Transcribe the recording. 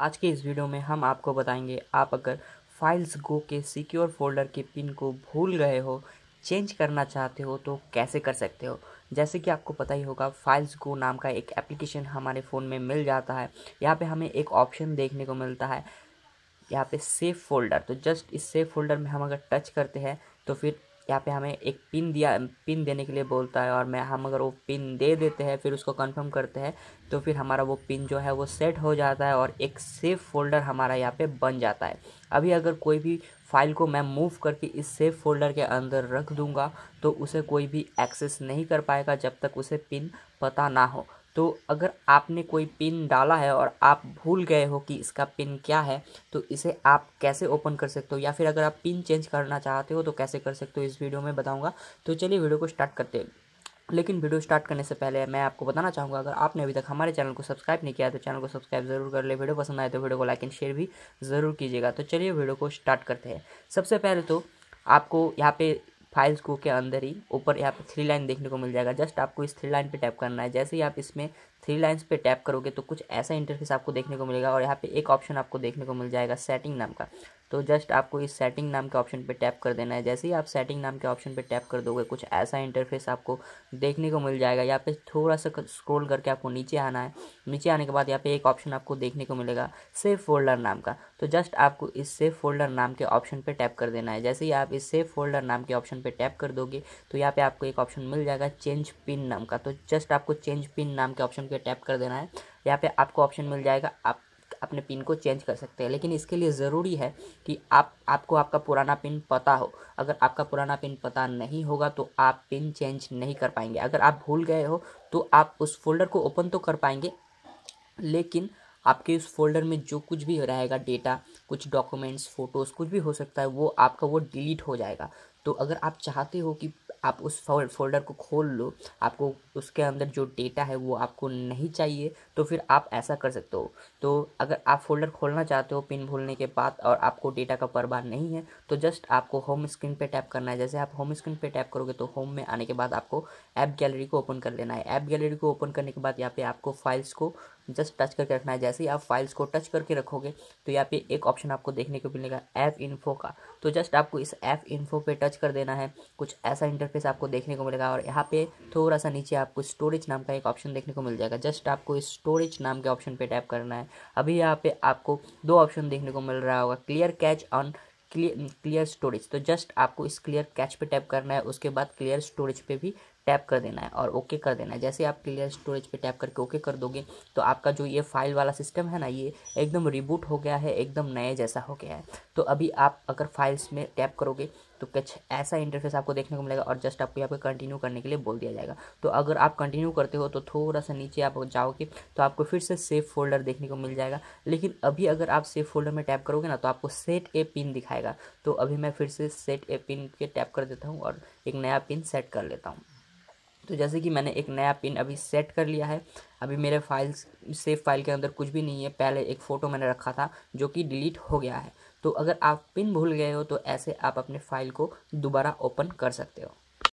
आज के इस वीडियो में हम आपको बताएंगे आप अगर फाइल्स गो के सिक्योर फोल्डर के पिन को भूल गए हो चेंज करना चाहते हो तो कैसे कर सकते हो जैसे कि आपको पता ही होगा फाइल्स गो नाम का एक एप्लीकेशन हमारे फ़ोन में मिल जाता है यहाँ पे हमें एक ऑप्शन देखने को मिलता है यहाँ पे सेफ़ फोल्डर तो जस्ट इस सेफ फोल्डर में हम अगर टच करते हैं तो फिर यहाँ पे हमें एक पिन दिया पिन देने के लिए बोलता है और मैं हम अगर वो पिन दे देते हैं फिर उसको कंफर्म करते हैं तो फिर हमारा वो पिन जो है वो सेट हो जाता है और एक सेफ फोल्डर हमारा यहाँ पे बन जाता है अभी अगर कोई भी फाइल को मैं मूव करके इस सेफ फोल्डर के अंदर रख दूँगा तो उसे कोई भी एक्सेस नहीं कर पाएगा जब तक उसे पिन पता ना हो तो अगर आपने कोई पिन डाला है और आप भूल गए हो कि इसका पिन क्या है तो इसे आप कैसे ओपन कर सकते हो या फिर अगर आप पिन चेंज करना चाहते हो तो कैसे कर सकते हो इस वीडियो में बताऊँगा तो चलिए वीडियो को स्टार्ट करते हैं लेकिन वीडियो स्टार्ट करने से पहले मैं आपको बताना चाहूँगा अगर आपने अभी तक हमारे चैनल को सब्सक्राइब नहीं किया तो चैनल को सब्सक्राइब जरूर कर ले वीडियो पसंद आए तो वीडियो को लाइक एंड शेयर भी ज़रूर कीजिएगा तो चलिए वीडियो को स्टार्ट करते हैं सबसे पहले तो आपको यहाँ पे फाइल्स को के अंदर ही ऊपर यहाँ पे थ्री लाइन देखने को मिल जाएगा जस्ट आपको इस थ्री लाइन पे टैप करना है जैसे ही आप इसमें थ्री लाइन्स पे टैप करोगे तो कुछ ऐसा इंटरफेस आपको देखने को मिलेगा और यहाँ पे एक ऑप्शन आपको देखने को मिल जाएगा सेटिंग नाम का तो जस्ट आपको इस सेटिंग नाम के ऑप्शन पे टैप कर देना है जैसे ही आप सेटिंग नाम के ऑप्शन पे टैप कर दोगे कुछ ऐसा इंटरफेस आपको देखने को मिल जाएगा यहाँ पे थोड़ा सा स्क्रोल करके आपको नीचे आना है नीचे आने के बाद यहाँ पे एक ऑप्शन आपको देखने को मिलेगा सेफ फोल्डर नाम का तो जस्ट आपको इस सेफ फोल्डर नाम के ऑप्शन पर टैप कर देना है जैसे ही आप इस सेफ फोल्डर नाम के ऑप्शन पर टैप कर दोगे तो यहाँ पर आपको एक ऑप्शन मिल जाएगा चेंज पिन नाम का तो जस्ट आपको चेंज पिन नाम के ऑप्शन पे टैप कर देना है यहाँ पे आपको ऑप्शन मिल जाएगा आप अपने पिन को चेंज कर सकते हैं लेकिन इसके लिए ज़रूरी है कि आप आपको आपका पुराना पिन पता हो अगर आपका पुराना पिन पता नहीं होगा तो आप पिन चेंज नहीं कर पाएंगे अगर आप भूल गए हो तो आप उस फोल्डर को ओपन तो कर पाएंगे लेकिन आपके उस फोल्डर में जो कुछ भी रहेगा डेटा कुछ डॉक्यूमेंट्स फ़ोटोज़ कुछ भी हो सकता है वो आपका वो डिलीट हो जाएगा तो अगर आप चाहते हो कि आप उस फोल्डर को खोल लो आपको उसके अंदर जो डेटा है वो आपको नहीं चाहिए तो फिर आप ऐसा कर सकते हो तो अगर आप फोल्डर खोलना चाहते हो पिन भूलने के बाद और आपको डेटा का परवाह नहीं है तो जस्ट आपको होम स्क्रीन पे टैप करना है जैसे आप होम स्क्रीन पे टैप करोगे तो होम में आने के बाद आपको ऐप गैलरी को ओपन कर लेना है ऐप गैलरी को ओपन करने के बाद यहाँ पे आपको फाइल्स को जस्ट टच करके रखना है जैसे ही आप फाइल्स को टच करके रखोगे तो यहाँ पे एक ऑप्शन आपको देखने को मिलेगा ऐप इन्फो का तो जस्ट आपको इस ऐप इन्फो पे टच कर देना है कुछ ऐसा इंटरफेस आपको देखने को मिलेगा और यहाँ पे थोड़ा सा नीचे आपको स्टोरेज नाम का एक ऑप्शन देखने को मिल जाएगा जस्ट आपको स्टोरेज नाम के ऑप्शन पर टैप करना है अभी यहाँ पे आपको दो ऑप्शन देखने को मिल रहा होगा clear cache on clear clear storage तो जस्ट आपको इस क्लियर कैच पे टैप करना है उसके बाद क्लियर स्टोरेज पे भी टैप कर देना है और ओके कर देना है जैसे आप क्लियर स्टोरेज पे टैप करके ओके कर दोगे तो आपका जो ये फाइल वाला सिस्टम है ना ये एकदम रिबूट हो गया है एकदम नए जैसा हो गया है तो अभी आप अगर फाइल्स में टैप करोगे तो कुछ ऐसा इंटरफेस आपको देखने को मिलेगा और जस्ट आपको यहाँ पे कंटिन्यू करने के लिए बोल दिया जाएगा तो अगर आप कंटिन्यू करते हो तो थोड़ा सा नीचे आप जाओगे तो आपको फिर से सेव फोल्डर देखने को मिल जाएगा लेकिन अभी अगर आप सेव फोल्डर में टैप करोगे ना तो आपको सेट ए पिन दिखाएगा तो अभी मैं फिर से सेट ए पिन के टैप कर देता हूँ और एक नया पिन सेट कर लेता हूँ तो जैसे कि मैंने एक नया पिन अभी सेट कर लिया है अभी मेरे फाइल्स सेफ फाइल के अंदर कुछ भी नहीं है पहले एक फ़ोटो मैंने रखा था जो कि डिलीट हो गया है तो अगर आप पिन भूल गए हो तो ऐसे आप अपने फाइल को दोबारा ओपन कर सकते हो